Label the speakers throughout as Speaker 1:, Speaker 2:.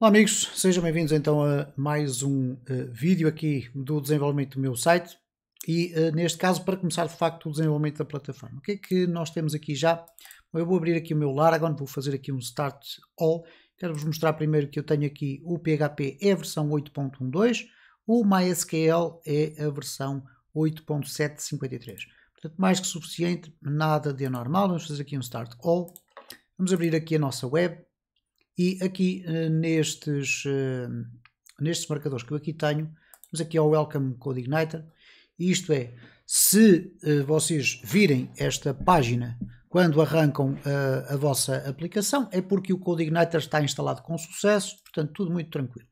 Speaker 1: Olá amigos, sejam bem-vindos então a mais um uh, vídeo aqui do desenvolvimento do meu site e uh, neste caso para começar de facto o desenvolvimento da plataforma. O que é que nós temos aqui já? Eu vou abrir aqui o meu Laragon, vou fazer aqui um Start All. Quero-vos mostrar primeiro que eu tenho aqui o PHP é a versão 8.12, o MySQL é a versão 8.753. Portanto, mais que suficiente, nada de anormal. Vamos fazer aqui um Start All. Vamos abrir aqui a nossa web e aqui eh, nestes, eh, nestes marcadores que eu aqui tenho, vamos aqui ao Welcome Code Igniter, isto é, se eh, vocês virem esta página quando arrancam a, a vossa aplicação, é porque o Code Igniter está instalado com sucesso, portanto tudo muito tranquilo.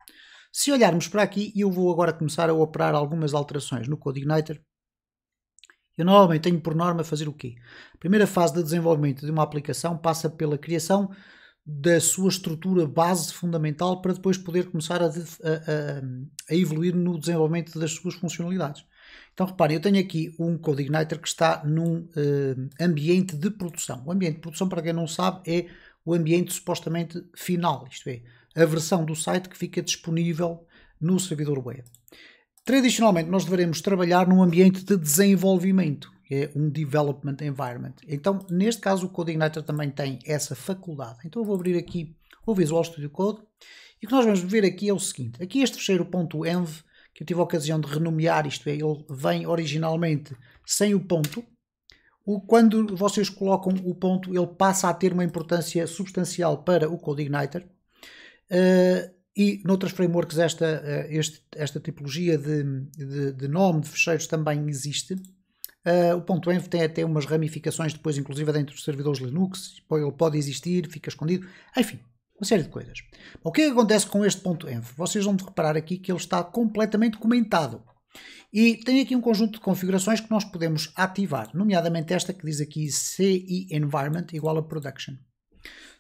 Speaker 1: Se olharmos para aqui, eu vou agora começar a operar algumas alterações no Code Igniter, eu normalmente tenho por norma fazer o quê? A primeira fase de desenvolvimento de uma aplicação passa pela criação da sua estrutura base fundamental para depois poder começar a, a, a, evoluir no desenvolvimento das suas funcionalidades. Então reparem, eu tenho aqui um Code Igniter que está num uh, ambiente de produção. O ambiente de produção, para quem não sabe, é o ambiente supostamente final, isto é, a versão do site que fica disponível no servidor web. Tradicionalmente, nós deveremos trabalhar num ambiente de desenvolvimento é um development environment. Então, neste caso, o CodeIgniter também tem essa faculdade. Então, eu vou abrir aqui o Visual Studio Code e o que nós vamos ver aqui é o seguinte. Aqui este fecheiro .env, que eu tive a ocasião de renomear, isto é, ele vem originalmente sem o ponto. O, quando vocês colocam o ponto, ele passa a ter uma importância substancial para o CodeIgniter. Uh, eh, e noutras frameworks esta, eh, este, esta tipologia de, de, de nome de fecheiros também existe. Uh, o .env tem até umas ramificações depois, inclusive, dentro dos servidores Linux, ele pode existir, fica escondido, ah, enfim, uma série de coisas. O que, é que acontece com este .env? Vocês vão reparar aqui que ele está completamente comentado. E tem aqui um conjunto de configurações que nós podemos ativar, nomeadamente esta que diz aqui CI Environment igual a Production.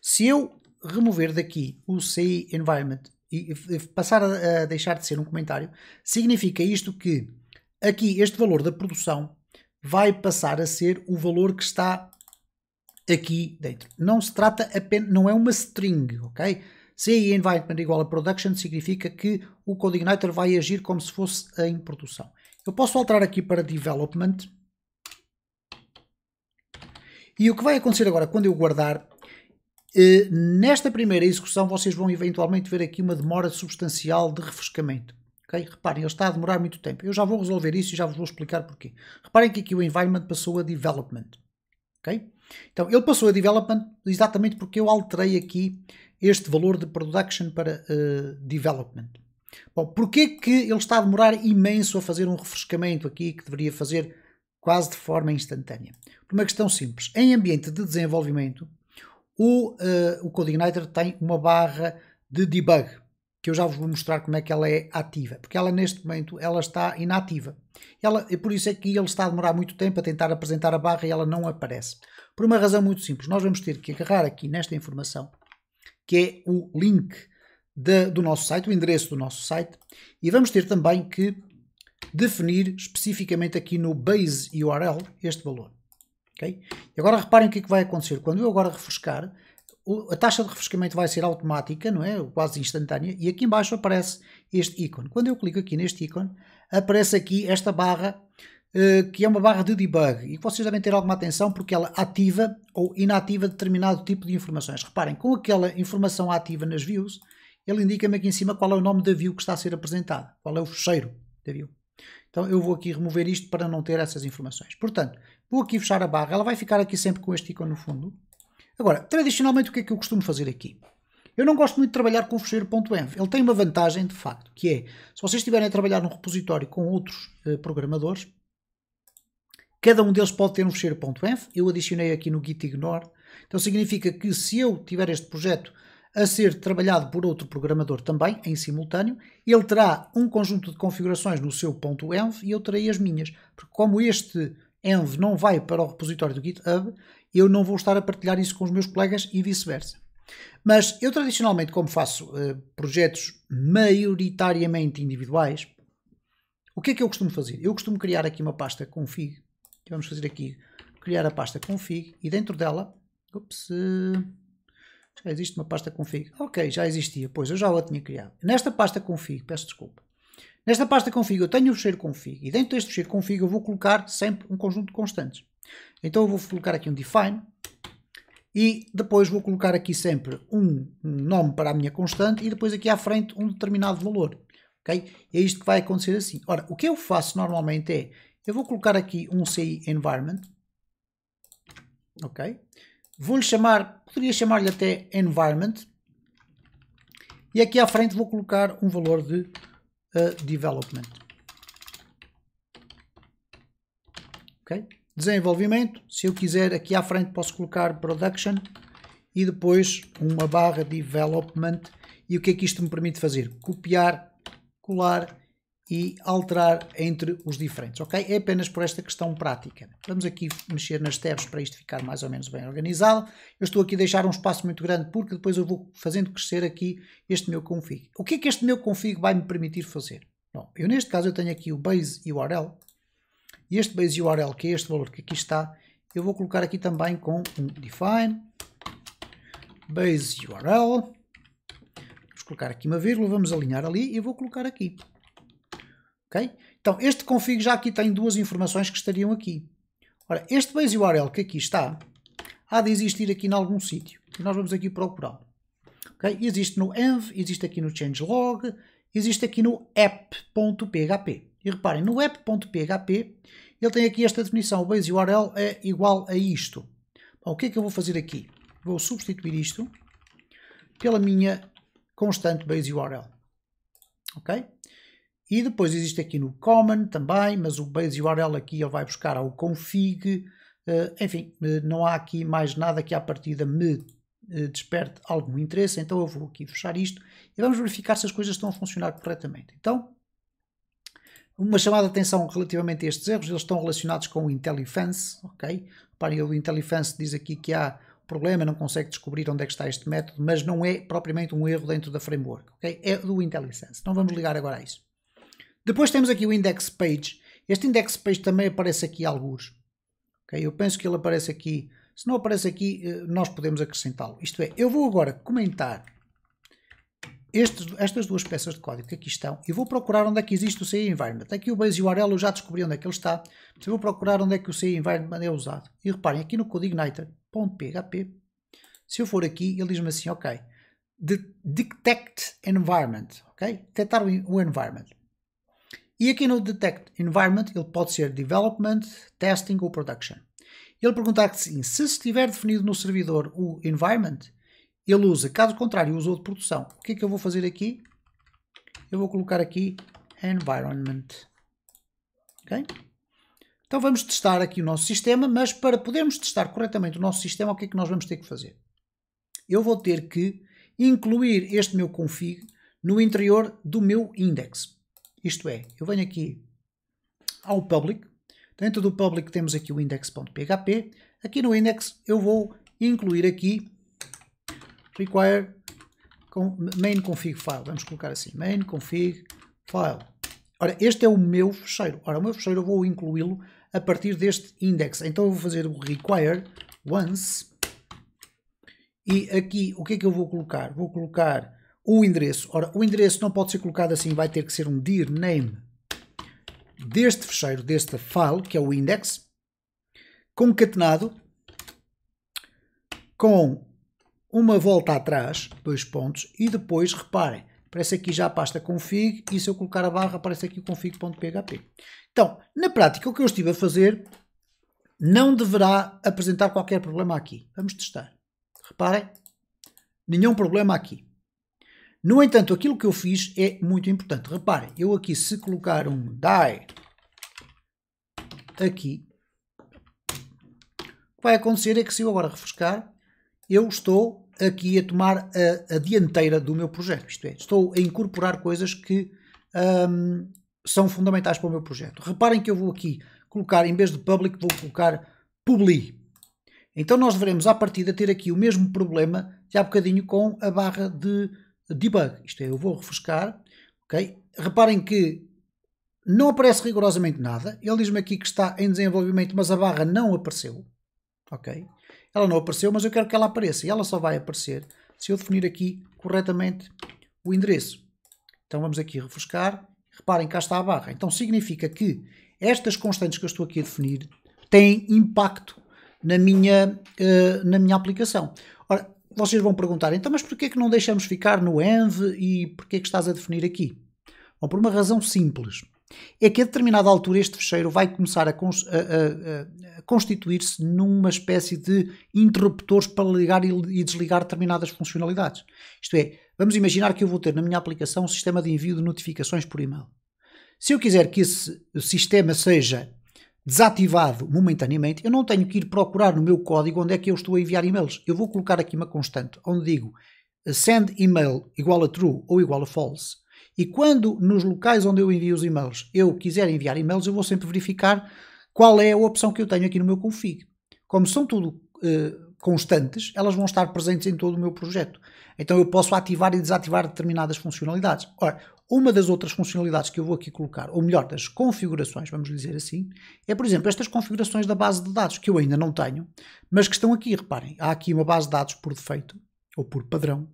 Speaker 1: Se eu remover daqui o CI Environment e passar a deixar de ser um comentário, significa isto que aqui este valor da produção vai passar a ser o valor que está aqui dentro. Não se trata apenas, não é uma string, ok? CI environment igual a production significa que o CodeIgniter vai agir como se fosse em produção. Eu posso alterar aqui para development. E o que vai acontecer agora, quando eu guardar, eh, nesta primeira execução vocês vão eventualmente ver aqui uma demora substancial de refrescamento. Okay? Reparem, ele está a demorar muito tempo. Eu já vou resolver isso e já vos vou explicar porquê. Reparem que aqui o environment passou a development. Okay? Então, ele passou a development exatamente porque eu alterei aqui este valor de production para uh, development. Bom, porquê que ele está a demorar imenso a fazer um refrescamento aqui que deveria fazer quase de forma instantânea? Por uma questão simples. Em ambiente de desenvolvimento, o, uh, o CodeIgniter tem uma barra de debug que eu já vos vou mostrar como é que ela é ativa, porque ela neste momento ela está inativa. Ela, e por isso é que ele está a demorar muito tempo a tentar apresentar a barra e ela não aparece. Por uma razão muito simples, nós vamos ter que agarrar aqui nesta informação, que é o link de, do nosso site, o endereço do nosso site, e vamos ter também que definir especificamente aqui no base URL este valor. Okay? E agora reparem o que, é que vai acontecer. Quando eu agora refrescar, a taxa de refrescamento vai ser automática, não é? Quase instantânea. E aqui embaixo aparece este ícone. Quando eu clico aqui neste ícone, aparece aqui esta barra eh, que é uma barra de debug e vocês devem ter alguma atenção porque ela ativa ou inativa determinado tipo de informações. Reparem, com aquela informação ativa nas views, ele indica-me aqui em cima qual é o nome da view que está a ser apresentada, qual é o fecheiro da view. Então eu vou aqui remover isto para não ter essas informações. Portanto, vou aqui fechar a barra, ela vai ficar aqui sempre com este ícone no fundo. Agora, tradicionalmente o que é que eu costumo fazer aqui? Eu não gosto muito de trabalhar com o fecheiro.env. Ele tem uma vantagem, de facto, que é, se vocês estiverem a trabalhar num repositório com outros eh, programadores, cada um deles pode ter um fecheiro.env. Eu adicionei aqui no git ignore. Então significa que se eu tiver este projeto a ser trabalhado por outro programador também, em simultâneo, ele terá um conjunto de configurações no seu .env e eu terei as minhas. Porque como este env não vai para o repositório do GitHub, eu não vou estar a partilhar isso com os meus colegas e vice-versa. Mas eu tradicionalmente, como faço uh, projetos maioritariamente individuais, o que é que eu costumo fazer? Eu costumo criar aqui uma pasta config. Vamos fazer aqui, criar a pasta config e dentro dela, ups, eh, já existe uma pasta config. Ok, já existia, pois eu já a tinha criado. Nesta pasta config, peço desculpa. Nesta pasta config eu tenho o fecheiro config e dentro deste fecheiro config eu vou colocar sempre um conjunto de constantes. Então eu vou colocar aqui um define e depois vou colocar aqui sempre um, nome para a minha constante e depois aqui à frente um determinado valor. Okay? É isto que vai acontecer assim. Ora, o que eu faço normalmente é, eu vou colocar aqui um CI environment, ok? Vou-lhe chamar, poderia chamar-lhe até environment, e aqui à frente vou colocar um valor de uh, development. Ok? desenvolvimento, se eu quiser aqui à frente posso colocar production e depois uma barra development e o que é que isto me permite fazer? Copiar, colar e alterar entre os diferentes, ok? É apenas por esta questão prática. Vamos aqui mexer nas tabs para isto ficar mais ou menos bem organizado. Eu estou aqui a deixar um espaço muito grande porque depois eu vou fazendo crescer aqui este meu config. O que é que este meu config vai me permitir fazer? Bom, eu neste caso eu tenho aqui o base URL, e este base URL, que é este valor que aqui está, eu vou colocar aqui também com um define base URL. Vamos colocar aqui uma vírgula, vamos alinhar ali e vou colocar aqui. Ok? Então, este config já aqui tem duas informações que estariam aqui. Ora, este base URL que aqui está, há de existir aqui em algum sítio. E nós vamos aqui procurar. Okay? Existe no env, existe aqui no changelog, existe aqui no app.php. E reparem, no app.php ele tem aqui esta definição, o base URL é igual a isto. Bom, o que é que eu vou fazer aqui? Vou substituir isto pela minha constante base URL. Ok? E depois existe aqui no common também, mas o base URL aqui ele vai buscar ao config, eh, enfim, eh, não há aqui mais nada que à partida me eh, desperte algum interesse, então eu vou aqui fechar isto e vamos verificar se as coisas estão a funcionar corretamente. Então, uma chamada de atenção relativamente a estes erros, eles estão relacionados com o IntelliFence, ok? Reparem, o IntelliFence diz aqui que há problema, não consegue descobrir onde é que está este método, mas não é propriamente um erro dentro da framework, ok? É do IntelliSense, não vamos ligar agora a isso. Depois temos aqui o index page. Este index page também aparece aqui alguns, ok? Eu penso que ele aparece aqui se não aparece aqui, eh, nós podemos acrescentá-lo. Isto é, eu vou agora comentar estes, estas duas peças de código que aqui estão e vou procurar onde é que existe o CI Environment. Aqui o base URL eu já descobri onde é que ele está, mas eu vou procurar onde é que o CI Environment é usado. E reparem, aqui no codeigniter.php, se eu for aqui, ele diz-me assim, ok, detect environment, ok? Detectar o environment. E aqui no detect environment, ele pode ser development, testing ou production ele perguntar que sim, se estiver definido no servidor o environment, ele usa, caso contrário, usa de produção. O que é que eu vou fazer aqui? Eu vou colocar aqui environment. Ok? Então vamos testar aqui o nosso sistema, mas para podermos testar corretamente o nosso sistema, o que é que nós vamos ter que fazer? Eu vou ter que incluir este meu config no interior do meu index. Isto é, eu venho aqui ao public, Dentro do public temos aqui o index.php. Aqui no index eu vou incluir aqui require main config file. Vamos colocar assim, main config file. Ora, este é o meu fecheiro. Ora, o meu fecheiro eu vou incluí-lo a partir deste index. Então eu vou fazer o require once. E aqui, o que é que eu vou colocar? Vou colocar o endereço. Ora, o endereço não pode ser colocado assim, vai ter que ser um dir name deste fecheiro, deste file, que é o index, concatenado com uma volta atrás, dois pontos, e depois, reparem, aparece aqui já a pasta config, e se eu colocar a barra, aparece aqui o config.php. Então, na prática, o que eu estive a fazer não deverá apresentar qualquer problema aqui. Vamos testar. Reparem, nenhum problema aqui. No entanto, aquilo que eu fiz é muito importante. Reparem, eu aqui se colocar um die aqui, o que vai acontecer é que se eu agora refrescar, eu estou aqui a tomar a, a dianteira do meu projeto. Isto é, estou a incorporar coisas que um, são fundamentais para o meu projeto. Reparem que eu vou aqui colocar, em vez de public, vou colocar publi. Então nós devemos, à partida, ter aqui o mesmo problema já há bocadinho com a barra de debug, isto é, eu vou refrescar, ok? Reparem que não aparece rigorosamente nada, ele diz-me aqui que está em desenvolvimento, mas a barra não apareceu, ok? Ela não apareceu, mas eu quero que ela apareça, e ela só vai aparecer se eu definir aqui corretamente o endereço. Então vamos aqui refrescar, reparem cá está a barra. Então significa que estas constantes que eu estou aqui a definir têm impacto na minha, uh, na minha aplicação. Ora, vocês vão perguntar, então, mas porquê que não deixamos ficar no ENV e porquê que estás a definir aqui? Bom, por uma razão simples. É que a determinada altura este fecheiro vai começar a, cons a, a, a constituir-se numa espécie de interruptores para ligar e, e desligar determinadas funcionalidades. Isto é, vamos imaginar que eu vou ter na minha aplicação um sistema de envio de notificações por e-mail. Se eu quiser que esse sistema seja desativado momentaneamente, eu não tenho que ir procurar no meu código onde é que eu estou a enviar e-mails. Eu vou colocar aqui uma constante onde digo eh, send email igual a true ou igual a false. E quando nos locais onde eu envio os e-mails eu quiser enviar e-mails, eu vou sempre verificar qual é a opção que eu tenho aqui no meu config. Como são tudo eh, constantes, elas vão estar presentes em todo o meu projeto. Então eu posso ativar e desativar determinadas funcionalidades. Ora, uma das outras funcionalidades que eu vou aqui colocar, ou melhor, das configurações, vamos dizer assim, é, por exemplo, estas configurações da base de dados, que eu ainda não tenho, mas que estão aqui, reparem. Há aqui uma base de dados por defeito, ou por padrão.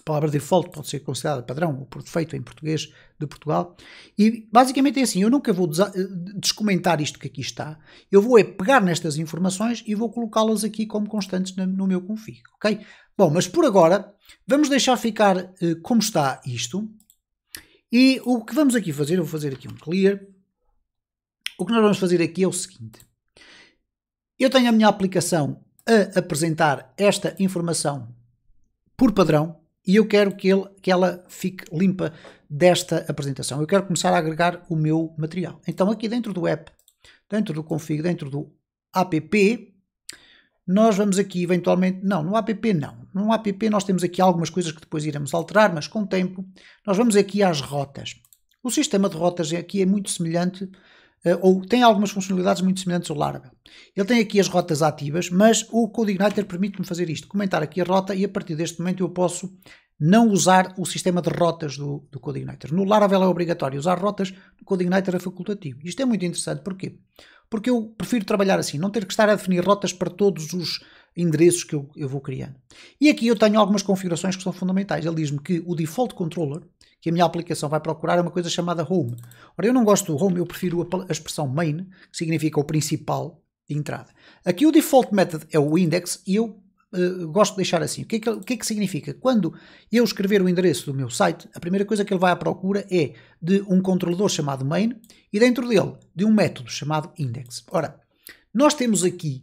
Speaker 1: A palavra default pode ser considerada padrão ou por defeito em português de Portugal. E basicamente é assim: eu nunca vou eh, descomentar isto que aqui está. Eu vou é pegar nestas informações e vou colocá-las aqui como constantes no meu config. Ok? Bom, mas por agora vamos deixar ficar eh, como está isto. E o que vamos aqui fazer, eu vou fazer aqui um clear. O que nós vamos fazer aqui é o seguinte. Eu tenho a minha aplicação a apresentar esta informação por padrão e eu quero que, ele, que ela fique limpa desta apresentação. Eu quero começar a agregar o meu material. Então aqui dentro do app, dentro do config, dentro do app, nós vamos aqui eventualmente, não, no app não, no app nós temos aqui algumas coisas que depois iremos alterar, mas com o tempo, nós vamos aqui às rotas. O sistema de rotas aqui é muito semelhante, eh, ou tem algumas funcionalidades muito semelhantes ao Laravel. Ele tem aqui as rotas ativas, mas o CodeIgniter permite-me fazer isto, comentar aqui a rota e a partir deste momento eu posso não usar o sistema de rotas do, do CodeIgniter. No Laravel é obrigatório usar rotas, no CodeIgniter é facultativo. Isto é muito interessante, porquê? porque eu prefiro trabalhar assim, não ter que estar a definir rotas para todos os endereços que eu, eu vou criando. E aqui eu tenho algumas configurações que são fundamentais. Ele diz-me que o default controller, que a minha aplicação vai procurar, é uma coisa chamada home. Ora, eu não gosto do home, eu prefiro a, a expressão main, que significa o principal de entrada. Aqui o default method é o index e eu eh, gosto de deixar assim. O que, é que, o que, é que significa? Quando eu escrever o endereço do meu site, a primeira coisa que ele vai à procura é de um controlador chamado main e dentro dele de um método chamado index. Ora, nós temos aqui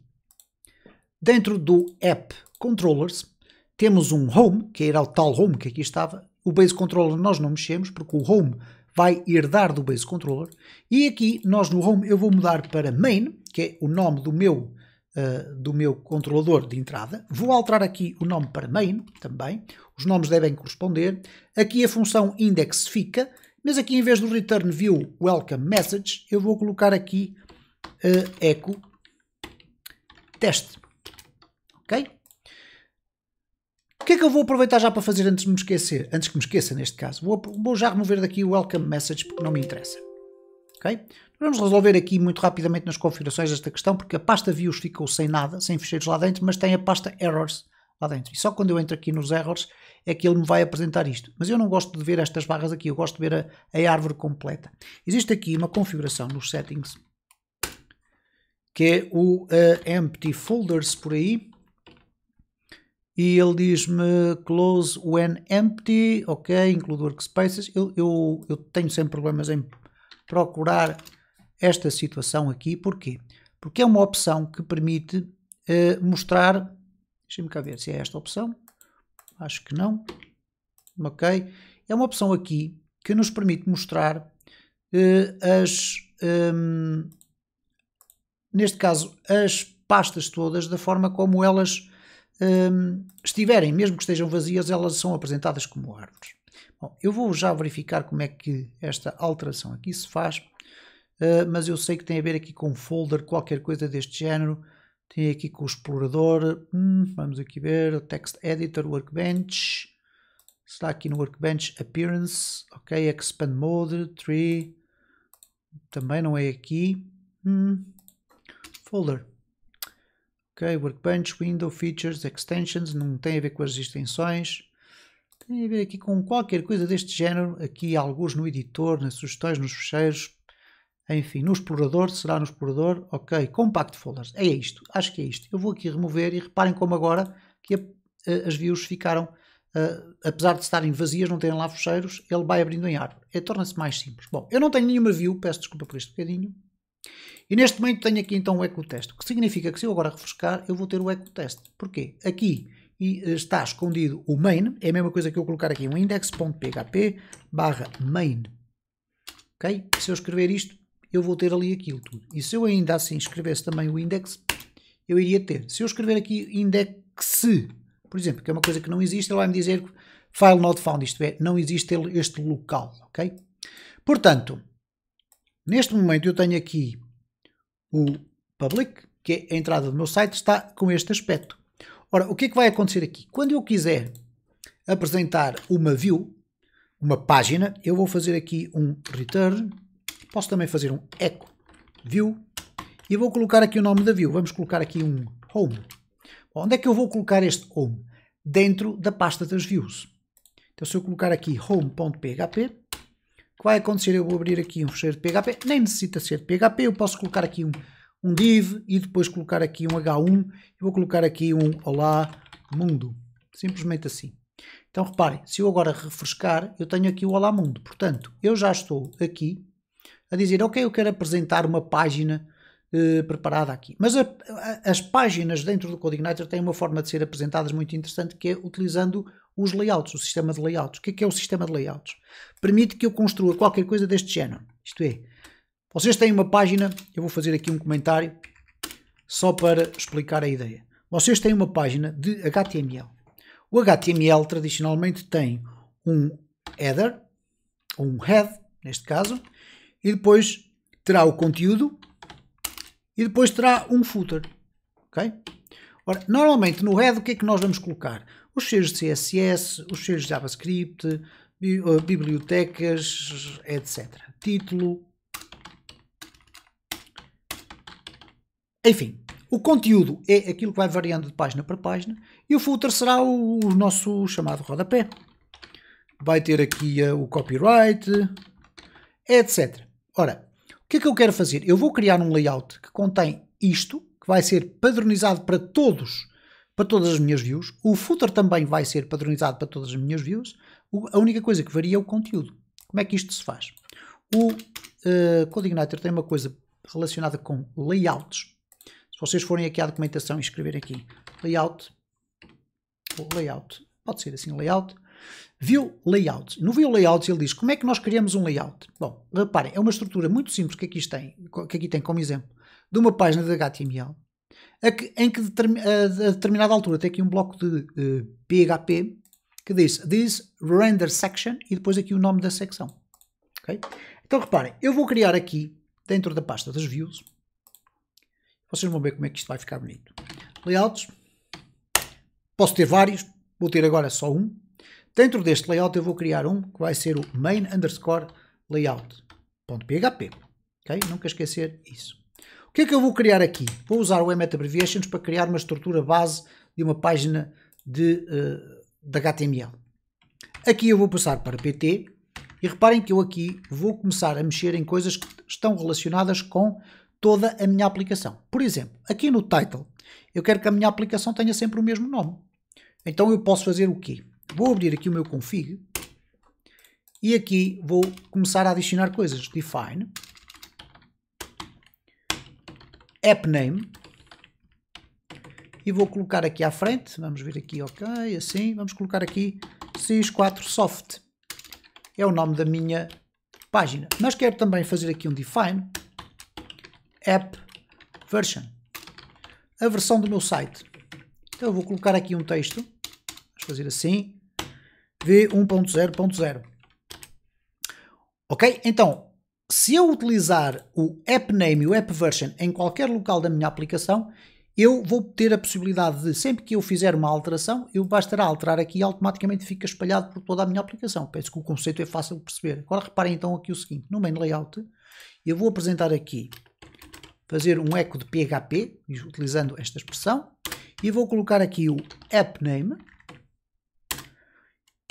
Speaker 1: dentro do app controllers, temos um home, que era o tal home que aqui estava, o base controller nós não mexemos porque o home vai herdar do base controller e aqui nós no home eu vou mudar para main, que é o nome do meu uh, do meu controlador de entrada. Vou alterar aqui o nome para main também. Os nomes devem corresponder. Aqui a função index fica, mas aqui em vez do return view welcome message, eu vou colocar aqui uh, echo teste. Ok? O que é que eu vou aproveitar já para fazer antes de me esquecer? Antes que me esqueça, neste caso. Vou, vou já remover daqui o welcome message porque não me interessa. Ok? Vamos resolver aqui muito rapidamente nas configurações esta questão, porque a pasta views ficou sem nada, sem ficheiros lá dentro, mas tem a pasta errors lá dentro. E só quando eu entro aqui nos errors é que ele me vai apresentar isto. Mas eu não gosto de ver estas barras aqui, eu gosto de ver a, a árvore completa. Existe aqui uma configuração nos settings, que é o uh, empty folders por aí, e ele diz-me close when empty, ok, include workspaces. Eu, eu, eu tenho sempre problemas em procurar esta situação aqui. Porquê? Porque é uma opção que permite uh, mostrar. Deixa-me cá ver se é esta opção. Acho que não. Ok. É uma opção aqui que nos permite mostrar uh, as. Um, ehm, neste caso, as pastas todas da forma como elas um, ehm, estiverem, mesmo que estejam vazias, elas são apresentadas como árvores. Bom, eu vou já verificar como é que esta alteração aqui se faz. Ah, mas eu sei que tem a ver aqui com folder, qualquer coisa deste género. Tem aqui com o explorador, hum, vamos aqui ver, text editor, workbench, está aqui no workbench, appearance, ok, expand mode, tree, também não é aqui, hum, folder. Ok, workbench, window, features, extensions, não tem a ver com as extensões. Tem a ver aqui com qualquer coisa deste género, aqui alguns no editor, nas sugestões, nos fecheiros. Enfim, no explorador, será no explorador, ok, compact folders, é isto, acho que é isto. Eu vou aqui remover e reparem como agora que a, a, as views ficaram, apesar de estarem vazias, não terem lá fecheiros, ele vai abrindo em árvore, é, torna-se mais simples. Bom, eu não tenho nenhuma view, peço desculpa por este bocadinho, e neste momento tenho aqui então o test, o que significa que se eu agora refrescar, eu vou ter o test Porquê? Aqui eh, está escondido o main, é a mesma coisa que eu colocar aqui, um index.php barra main. Ok? Se eu escrever isto, eu vou ter ali aquilo tudo. E se eu ainda assim escrevesse também o index, eu iria ter. Se eu escrever aqui index, por exemplo, que é uma coisa que não existe, ele vai me dizer file not found, isto é, não existe este local, ok? Portanto, neste momento eu tenho aqui o public, que é a entrada do meu site, está com este aspecto. Ora, o que é que vai acontecer aqui? Quando eu quiser apresentar uma view, uma página, eu vou fazer aqui um return Posso também fazer um echo view e vou colocar aqui o nome da view. Vamos colocar aqui um home. Bom, onde é que eu vou colocar este home? Dentro da pasta das views. Então se eu colocar aqui home.php, o que vai acontecer? Eu vou abrir aqui um fecheiro de PHP, nem necessita ser de PHP, eu posso colocar aqui um, um div e depois colocar aqui um h1 e vou colocar aqui um olá mundo. Simplesmente assim. Então reparem, se eu agora refrescar, eu tenho aqui o Olá Mundo. Portanto, eu já estou aqui a dizer, ok, eu quero apresentar uma página eh, preparada aqui. Mas a, a, as páginas dentro do CodeIgniter têm uma forma de ser apresentadas muito interessante, que é utilizando os layouts, o sistema de layouts. O que é, que é o sistema de layouts? Permite que eu construa qualquer coisa deste género. Isto é, vocês têm uma página, eu vou fazer aqui um comentário só para explicar a ideia. Vocês têm uma página de HTML. O HTML tradicionalmente tem um header, um head, neste caso, e depois terá o conteúdo e depois terá um footer. Ok? Ora, normalmente no head o que é que nós vamos colocar? Os cheiros de CSS, os cheiros de JavaScript, eh, bibliotecas, etc. Título. Enfim, o conteúdo é aquilo que vai variando de página para página e o footer será o, o nosso chamado rodapé. Vai ter aqui uh, o copyright, etc. Ora, o que é que eu quero fazer? Eu vou criar um layout que contém isto, que vai ser padronizado para todos, para todas as minhas views. O footer também vai ser padronizado para todas as minhas views. A única coisa que varia é o conteúdo. Como é que isto se faz? O uh, tem uma coisa relacionada com layouts. Se vocês forem aqui à documentação e escrever aqui layout, ou layout, pode ser assim layout, View Layout. No View Layout ele diz como é que nós criamos um layout. Bom, reparem, é uma estrutura muito simples que aqui tem, que aqui tem como exemplo, de uma página de HTML, em que a determinada altura tem aqui um bloco de uh, eh, PHP que diz this render section e depois aqui o nome da secção. Okay? Então reparem, eu vou criar aqui, dentro da pasta das views, vocês vão ver como é que isto vai ficar bonito. Layouts, posso ter vários, vou ter agora só um, Dentro deste layout eu vou criar um que vai ser o main underscore layout.php. Ok? Nunca esquecer isso. O que é que eu vou criar aqui? Vou usar o Emmet Abbreviations para criar uma estrutura base de uma página de, uh, de HTML. Aqui eu vou passar para PT e reparem que eu aqui vou começar a mexer em coisas que estão relacionadas com toda a minha aplicação. Por exemplo, aqui no title, eu quero que a minha aplicação tenha sempre o mesmo nome. Então eu posso fazer o quê? Vou abrir aqui o meu config e aqui vou começar a adicionar coisas. Define app name e vou colocar aqui à frente. Vamos ver aqui, ok, assim. Vamos colocar aqui CX4Soft. É o nome da minha página. Mas quero também fazer aqui um define app version. A versão do meu site. Então eu vou colocar aqui um texto. Vamos fazer assim. V1.0.0. Ok? Então, se eu utilizar o app name e o app version em qualquer local da minha aplicação, eu vou ter a possibilidade de, sempre que eu fizer uma alteração, eu bastará alterar aqui e automaticamente fica espalhado por toda a minha aplicação. Penso que o conceito é fácil de perceber. Agora reparem então aqui o seguinte, no main layout, eu vou apresentar aqui, fazer um eco de PHP, utilizando esta expressão, e vou colocar aqui o app name,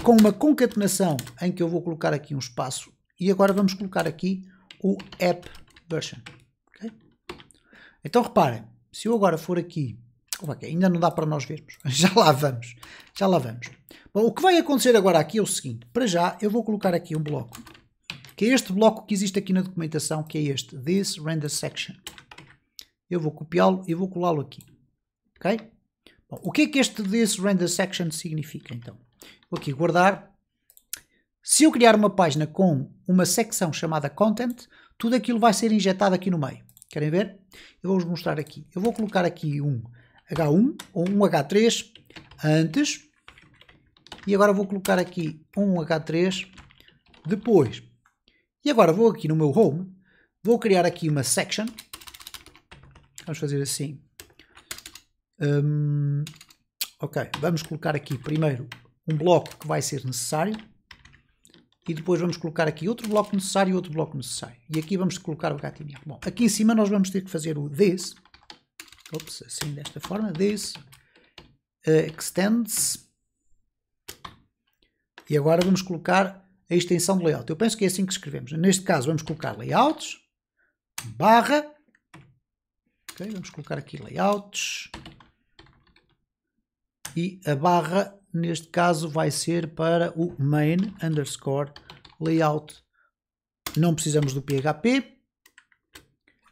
Speaker 1: com uma concatenação em que eu vou colocar aqui um espaço e agora vamos colocar aqui o app version. Okay? Então reparem, se eu agora for aqui, okay, é é? ainda não dá para nós vermos, já lá vamos, já lá vamos. Bom, o que vai acontecer agora aqui é o seguinte, para já eu vou colocar aqui um bloco, que é este bloco que existe aqui na documentação, que é este, this render section. Eu vou copiá-lo e vou colá-lo aqui, ok? Bom, o que é que este this render section significa então? Vou aqui guardar. Se eu criar uma página com uma secção chamada Content, tudo aquilo vai ser injetado aqui no meio. Querem ver? Eu vou-vos mostrar aqui. Eu vou colocar aqui um H1 ou um H3 antes. E agora vou colocar aqui um H3 depois. E agora vou aqui no meu Home. Vou criar aqui uma Section. Vamos fazer assim. Um, ok, vamos colocar aqui primeiro um bloco que vai ser necessário e depois vamos colocar aqui outro bloco necessário e outro bloco necessário. E aqui vamos colocar o HTML. Bom, aqui em cima nós vamos ter que fazer o this, ops, assim desta forma, this uh, extends e agora vamos colocar a extensão do layout. Eu penso que é assim que escrevemos. Neste caso vamos colocar layouts, barra, okay, vamos colocar aqui layouts e a barra neste caso vai ser para o main underscore layout. Não precisamos do PHP.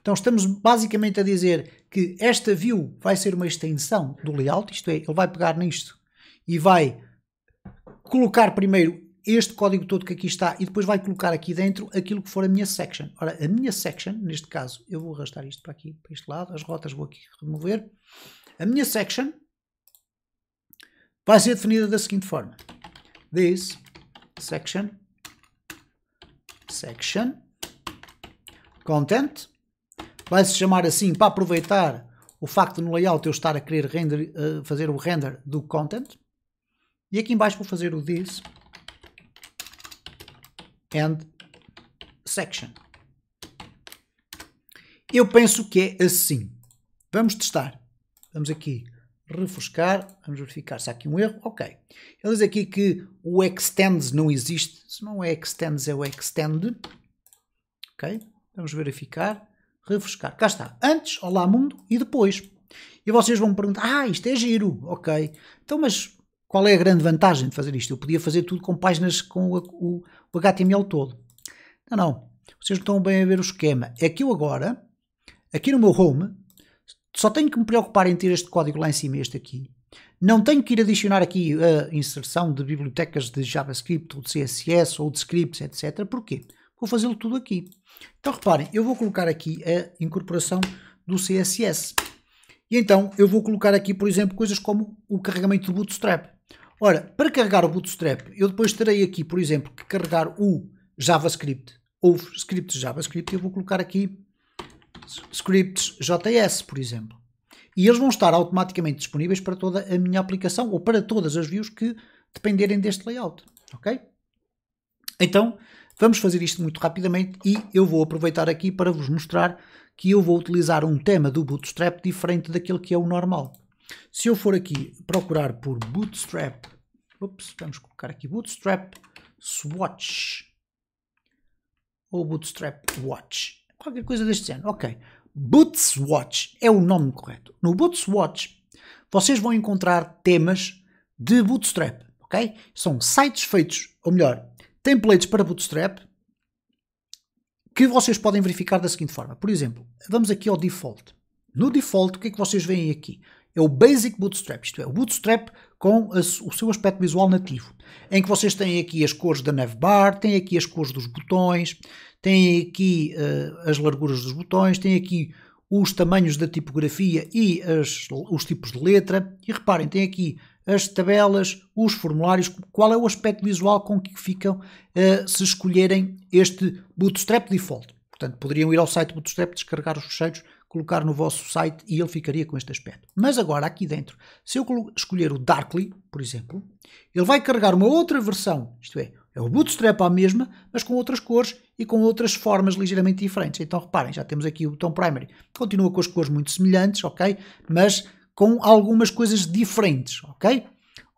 Speaker 1: Então estamos basicamente a dizer que esta view vai ser uma extensão do layout, isto é, ele vai pegar nisto e vai colocar primeiro este código todo que aqui está e depois vai colocar aqui dentro aquilo que for a minha section. Ora, a minha section, neste caso, eu vou arrastar isto para aqui, para este lado, as rotas vou aqui remover. A minha section vai ser definida da seguinte forma. This section section content vai-se chamar assim para aproveitar o facto de no layout eu estar a querer render, uh, fazer o render do content e aqui embaixo vou fazer o this and section. Eu penso que é assim. Vamos testar. Vamos aqui refrescar, vamos verificar se há aqui um erro, ok. Ele diz aqui que o extends não existe, se não é extends é o extend, ok, vamos verificar, refrescar, cá está, antes, olá mundo, e depois. E vocês vão me perguntar, ah, isto é giro, ok, então mas qual é a grande vantagem de fazer isto? Eu podia fazer tudo com páginas com o, o HTML todo. Não, não, vocês não estão bem a ver o esquema, é que eu agora, aqui no meu home, só tenho que me preocupar em ter este código lá em cima, este aqui. Não tenho que ir adicionar aqui a inserção de bibliotecas de JavaScript ou de CSS ou de scripts, etc. Porquê? Vou fazê-lo tudo aqui. Então reparem, eu vou colocar aqui a incorporação do CSS. E então eu vou colocar aqui, por exemplo, coisas como o carregamento do Bootstrap. Ora, para carregar o Bootstrap, eu depois terei aqui, por exemplo, que carregar o JavaScript ou script JavaScript. Eu vou colocar aqui scripts, scripts JS, por exemplo. E eles vão estar automaticamente disponíveis para toda a minha aplicação ou para todas as views que dependerem deste layout. Ok? Então, vamos fazer isto muito rapidamente e eu vou aproveitar aqui para vos mostrar que eu vou utilizar um tema do Bootstrap diferente daquele que é o normal. Se eu for aqui procurar por Bootstrap, vamos colocar aqui Bootstrap Swatch ou Bootstrap Watch qualquer coisa deste género. Ok. Boots Watch é o nome correto. No Boots Watch vocês vão encontrar temas de Bootstrap, ok? São sites feitos, ou melhor, templates para Bootstrap que vocês podem verificar da seguinte forma. Por exemplo, vamos aqui ao default. No default, o que é que vocês veem aqui? É o Basic Bootstrap, isto é, o Bootstrap com a, o seu aspecto visual nativo, em que vocês têm aqui as cores da navbar, têm aqui as cores dos botões, tem aqui uh, as larguras dos botões, tem aqui os tamanhos da tipografia e as, os tipos de letra. E reparem, tem aqui as tabelas, os formulários, qual é o aspecto visual com que ficam uh, se escolherem este Bootstrap Default. Portanto, poderiam ir ao site Bootstrap, descarregar os fecheiros, colocar no vosso site e ele ficaria com este aspecto. Mas agora, aqui dentro, se eu escolher o Darkly, por exemplo, ele vai carregar uma outra versão, isto é, é o Bootstrap à mesma, mas com outras cores e com outras formas ligeiramente diferentes. Então reparem, já temos aqui o botão Primary. Continua com as cores muito semelhantes, ok? Mas com algumas coisas diferentes, ok?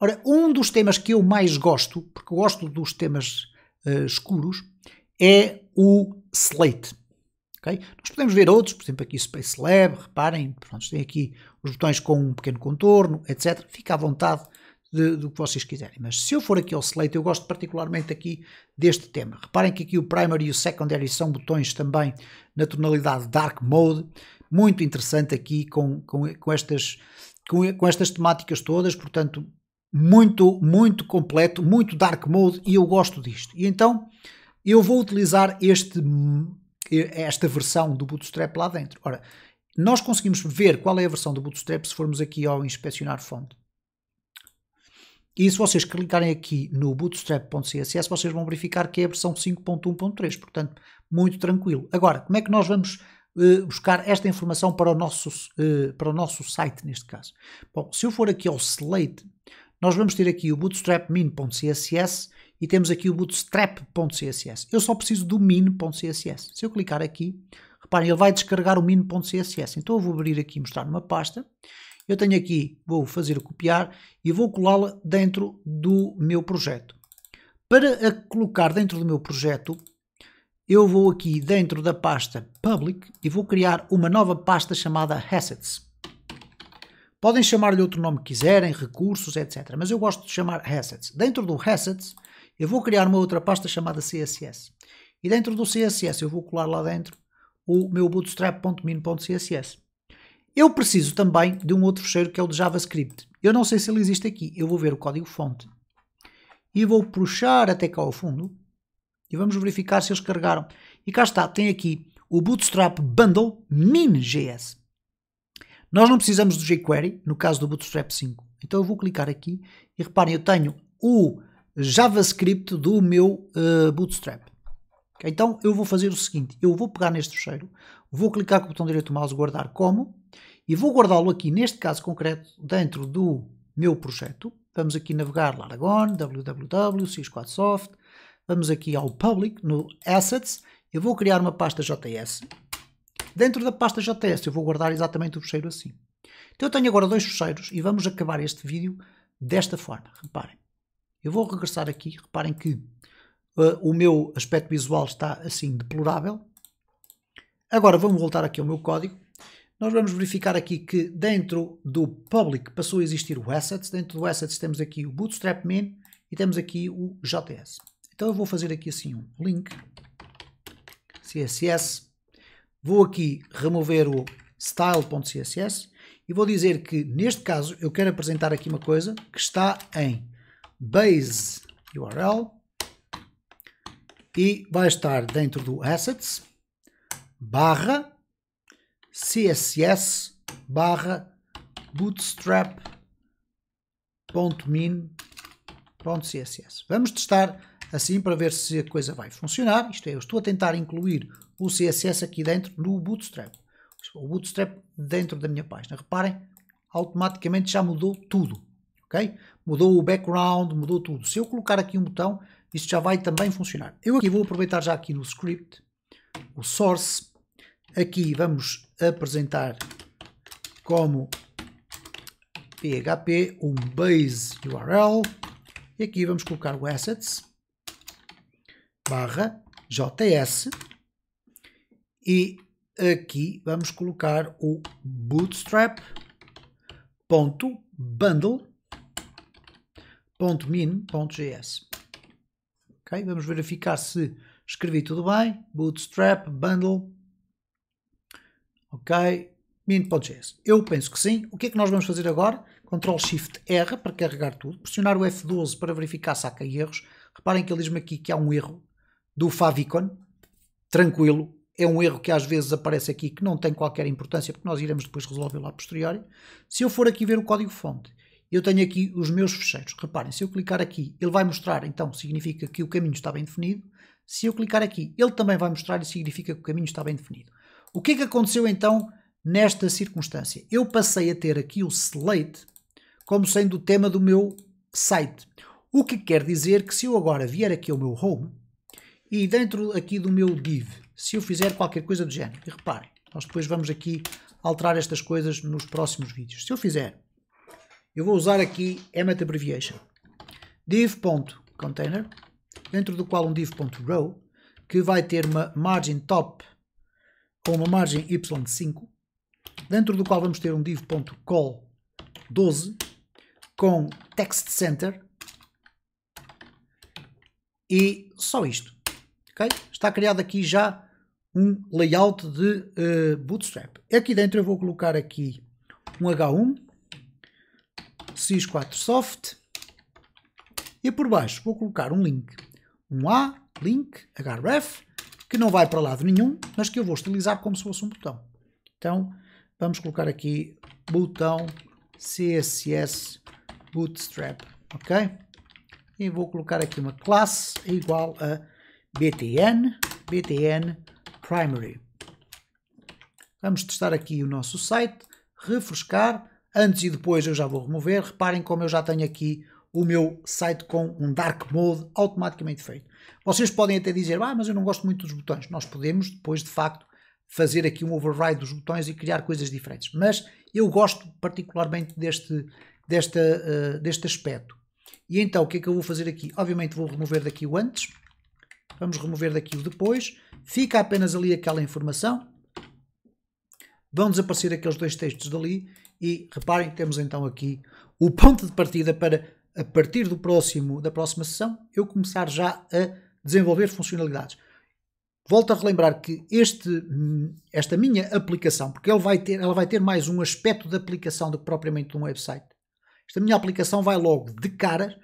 Speaker 1: Ora, um dos temas que eu mais gosto, porque gosto dos temas uh, escuros, é o Slate. Okay? Nós podemos ver outros, por exemplo, aqui Space Lab, reparem, pronto, tem aqui os botões com um pequeno contorno, etc. Fica à vontade de, do que vocês quiserem. Mas se eu for aqui ao Slate, eu gosto particularmente aqui deste tema. Reparem que aqui o Primary e o Secondary são botões também na tonalidade Dark Mode. Muito interessante aqui com, com, com estas, com, com estas temáticas todas, portanto, muito, muito completo, muito Dark Mode e eu gosto disto. E então eu vou utilizar este, esta versão do Bootstrap lá dentro. Ora, nós conseguimos ver qual é a versão do Bootstrap se formos aqui ao inspecionar fonte. E se vocês clicarem aqui no bootstrap.css, vocês vão verificar que é a versão 5.1.3, portanto, muito tranquilo. Agora, como é que nós vamos uh, buscar esta informação para o, nosso, uh, para o nosso site, neste caso? Bom, se eu for aqui ao Slate, nós vamos ter aqui o bootstrap.min.css e temos aqui o bootstrap.css. Eu só preciso do min.css. Se eu clicar aqui, reparem, ele vai descarregar o min.css. Então eu vou abrir aqui e mostrar numa pasta. Eu tenho aqui, vou fazer copiar e vou colá-la dentro do meu projeto. Para a colocar dentro do meu projeto, eu vou aqui dentro da pasta Public e vou criar uma nova pasta chamada Assets. Podem chamar-lhe outro nome que quiserem, recursos, etc. Mas eu gosto de chamar Assets. Dentro do Assets, eu vou criar uma outra pasta chamada CSS. E dentro do CSS, eu vou colar lá dentro o meu bootstrap.min.css. Eu preciso também de um outro fecheiro que é o de JavaScript. Eu não sei se ele existe aqui. Eu vou ver o código-fonte. E vou puxar até cá ao fundo. E vamos verificar se eles carregaram. E cá está, tem aqui o Bootstrap Bundle MinJS. Nós não precisamos do jQuery, no caso do Bootstrap 5. Então eu vou clicar aqui e reparem, eu tenho o JavaScript do meu uh, Bootstrap. Então eu vou fazer o seguinte, eu vou pegar neste fecheiro, vou clicar com o botão direito do mouse, guardar como, e vou guardá-lo aqui, neste caso concreto, dentro do meu projeto. Vamos aqui navegar Laragon, www, soft Vamos aqui ao public, no assets. Eu vou criar uma pasta JS. Dentro da pasta JS eu vou guardar exatamente o fecheiro assim. Então eu tenho agora dois fecheiros e vamos acabar este vídeo desta forma. Reparem. Eu vou regressar aqui. Reparem que uh, o meu aspecto visual está assim deplorável. Agora vamos voltar aqui ao meu código nós vamos verificar aqui que dentro do public passou a existir o assets, dentro do assets temos aqui o bootstrap main e temos aqui o JS. Então eu vou fazer aqui assim um link CSS, vou aqui remover o style.css e vou dizer que neste caso eu quero apresentar aqui uma coisa que está em base URL e vai estar dentro do assets barra css barra bootstrap.min.css. Vamos testar assim para ver se a coisa vai funcionar. Isto é, eu estou a tentar incluir o CSS aqui dentro no Bootstrap. O Bootstrap dentro da minha página. Reparem, automaticamente já mudou tudo. Okay? Mudou o background, mudou tudo. Se eu colocar aqui um botão, isto já vai também funcionar. Eu aqui vou aproveitar já aqui no script, o source. Aqui vamos apresentar como PHP um base URL e aqui vamos colocar o assets barra JS e aqui vamos colocar o Bootstrap ponto bundle JS Ok, vamos verificar se escrevi tudo bem. Bootstrap bundle Ok? Mint.js. Eu penso que sim. O que é que nós vamos fazer agora? Ctrl Shift R para carregar tudo. Pressionar o F12 para verificar se há erros. Reparem que ele diz-me aqui que há um erro do favicon. Tranquilo. É um erro que às vezes aparece aqui que não tem qualquer importância porque nós iremos depois resolvê-lo a posteriori. Se eu for aqui ver o código-fonte, eu tenho aqui os meus fecheiros. Reparem, se eu clicar aqui, ele vai mostrar, então significa que o caminho está bem definido. Se eu clicar aqui, ele também vai mostrar e significa que o caminho está bem definido. O que é que aconteceu então nesta circunstância? Eu passei a ter aqui o slate como sendo o tema do meu site. O que quer dizer que se eu agora vier aqui ao meu home e dentro aqui do meu div, se eu fizer qualquer coisa do género, e reparem, nós depois vamos aqui alterar estas coisas nos próximos vídeos. Se eu fizer, eu vou usar aqui emmet abbreviation, div.container, dentro do qual um div.row, que vai ter uma margin top com uma margem y de 5, dentro do qual vamos ter um div.call 12 com text center e só isto. Okay? Está criado aqui já um layout de uh, Bootstrap. Aqui dentro eu vou colocar aqui um H1, CX4 Soft e por baixo vou colocar um link, um A, link, href, que não vai para lado nenhum, mas que eu vou estilizar como se fosse um botão. Então, vamos colocar aqui botão CSS Bootstrap, ok? E vou colocar aqui uma classe igual a btn, btn primary. Vamos testar aqui o nosso site, refrescar, antes e depois eu já vou remover, reparem como eu já tenho aqui o meu site com um dark mode automaticamente feito. Vocês podem até dizer, ah, mas eu não gosto muito dos botões. Nós podemos depois, de facto, fazer aqui um override dos botões e criar coisas diferentes. Mas eu gosto particularmente deste, desta, uh, deste aspecto. E então, o que é que eu vou fazer aqui? Obviamente vou remover daqui o antes, vamos remover daqui o depois, fica apenas ali aquela informação, vão desaparecer aqueles dois textos dali e reparem, temos então aqui o ponto de partida para a partir do próximo, da próxima sessão, eu começar já a desenvolver funcionalidades. Volto a relembrar que este, esta minha aplicação, porque ela vai, ter, ela vai ter mais um aspecto de aplicação do que propriamente de um website, esta minha aplicação vai logo de cara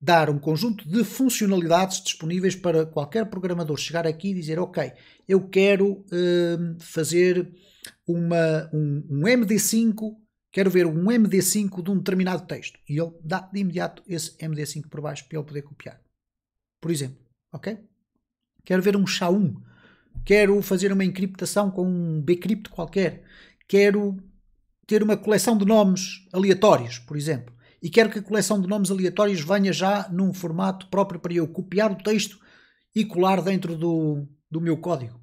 Speaker 1: dar um conjunto de funcionalidades disponíveis para qualquer programador chegar aqui e dizer: Ok, eu quero hum, fazer uma, um, um MD5 quero ver um MD5 de um determinado texto. E ele dá de imediato esse MD5 por baixo para ele poder copiar. Por exemplo, ok? Quero ver um SHA-1. Quero fazer uma encriptação com um bcrypt qualquer. Quero ter uma coleção de nomes aleatórios, por exemplo. E quero que a coleção de nomes aleatórios venha já num formato próprio para eu copiar o texto e colar dentro do, do meu código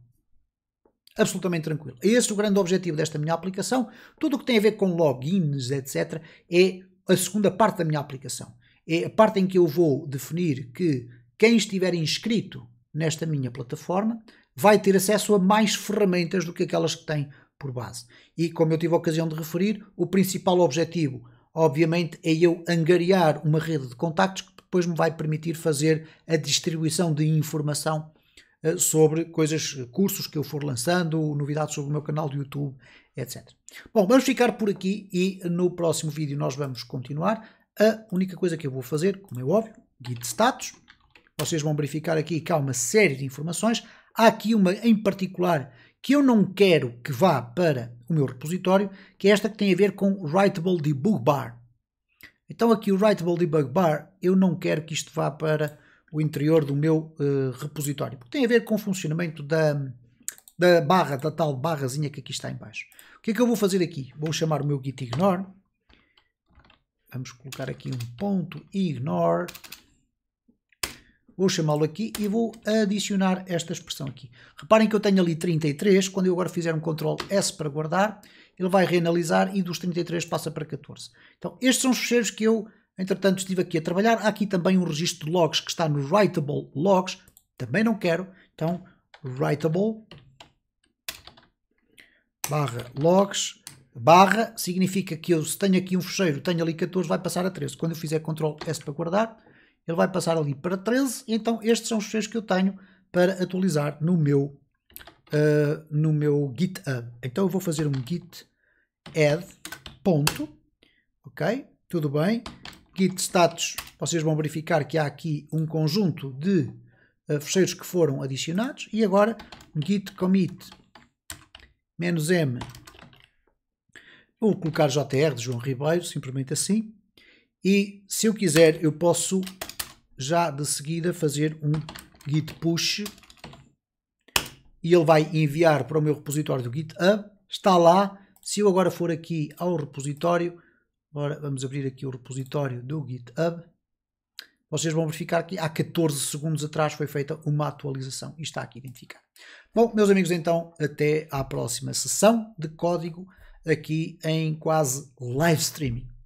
Speaker 1: absolutamente tranquilo. Esse é o grande objetivo desta minha aplicação. Tudo o que tem a ver com logins, etc., é a segunda parte da minha aplicação. É a parte em que eu vou definir que quem estiver inscrito nesta minha plataforma vai ter acesso a mais ferramentas do que aquelas que tem por base. E como eu tive a ocasião de referir, o principal objetivo, obviamente, é eu angariar uma rede de contactos que depois me vai permitir fazer a distribuição de informação eh, sobre coisas, cursos que eu for lançando, novidades sobre o meu canal de YouTube, etc. Bom, vamos ficar por aqui e no próximo vídeo nós vamos continuar. A única coisa que eu vou fazer, como é óbvio, guia de status. Vocês vão verificar aqui que há uma série de informações. Há aqui uma em particular que eu não quero que vá para o meu repositório, que é esta que tem a ver com Writable Debug Bar. Então aqui o Writable Debug Bar, eu não quero que isto vá para o interior do meu uh, repositório. Porque tem a ver com o funcionamento da, da barra, da tal barrazinha que aqui está em baixo. O que é que eu vou fazer aqui? Vou chamar o meu git ignore. Vamos colocar aqui um ponto ignore. Vou chamá-lo aqui e vou adicionar esta expressão aqui. Reparem que eu tenho ali 33. Quando eu agora fizer um Ctrl S para guardar, ele vai reanalisar e dos 33 passa para 14. Então, estes são os fecheiros que eu Entretanto, estive aqui a trabalhar. Há aqui também um registro de logs que está no writable logs. Também não quero. Então, writable barra logs barra significa que eu se tenho aqui um fecheiro, tenho ali 14, vai passar a 13. Quando eu fizer Ctrl S para guardar, ele vai passar ali para 13. Então, estes são os fecheiros que eu tenho para atualizar no meu, uh, no meu GitHub. Então, eu vou fazer um git add ponto, ok? Tudo bem git status, vocês vão verificar que há aqui um conjunto de uh, fecheiros que foram adicionados e agora git commit M vou colocar JR de João Ribeiro, simplesmente assim e se eu quiser eu posso já de seguida fazer um git push e ele vai enviar para o meu repositório do GitHub, está lá, se eu agora for aqui ao repositório Agora vamos abrir aqui o repositório do GitHub. Vocês vão verificar que há 14 segundos atrás foi feita uma atualização e está aqui identificado. Bom, meus amigos, então, até à próxima sessão de código aqui em quase live streaming.